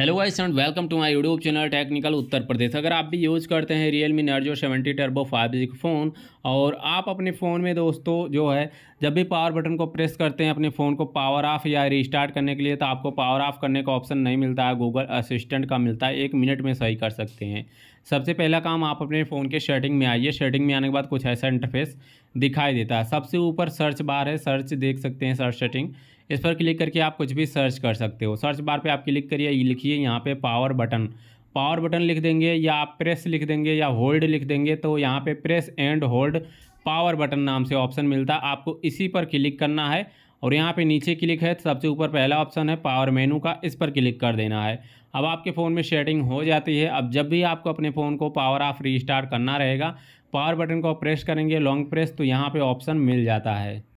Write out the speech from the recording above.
hello guys and welcome to my YouTube channel technical Uttar Pradesh अगर आप भी यूज़ करते हैं Realme Narzo seventy turbo five G phone और आप अपने फ़ोन में दोस्तों जो है जब भी पावर बटन को प्रेस करते हैं अपने फ़ोन को पावर ऑफ या रिस्टार्ट करने के लिए तो आपको पावर ऑफ करने का ऑप्शन नहीं मिलता है गूगल असिस्टेंट का मिलता है एक मिनट में सही कर सकते हैं सबसे पहला काम आप अपने फ़ोन के शर्टिंग में आइए शर्टिंग में आने के बाद कुछ ऐसा इंटरफेस दिखाई देता है सबसे ऊपर सर्च बार है सर्च देख सकते हैं सर्च सेटिंग इस पर क्लिक करके आप कुछ भी सर्च कर सकते हो सर्च बार पे आप क्लिक करिए लिखिए यहाँ पे पावर बटन पावर बटन लिख देंगे या आप प्रेस लिख देंगे या होल्ड लिख देंगे तो यहाँ पे press and hold power button नाम से ऑप्शन मिलता है आपको इसी पर क्लिक करना है और यहाँ पे नीचे क्लिक है सबसे ऊपर पहला ऑप्शन है पावर मेनू का इस पर क्लिक कर देना है अब आपके फ़ोन में सेटिंग हो जाती है अब जब भी आपको अपने फ़ोन को पावर ऑफ रीस्टार्ट करना रहेगा पावर बटन को प्रेस करेंगे लॉन्ग प्रेस तो यहाँ पे ऑप्शन मिल जाता है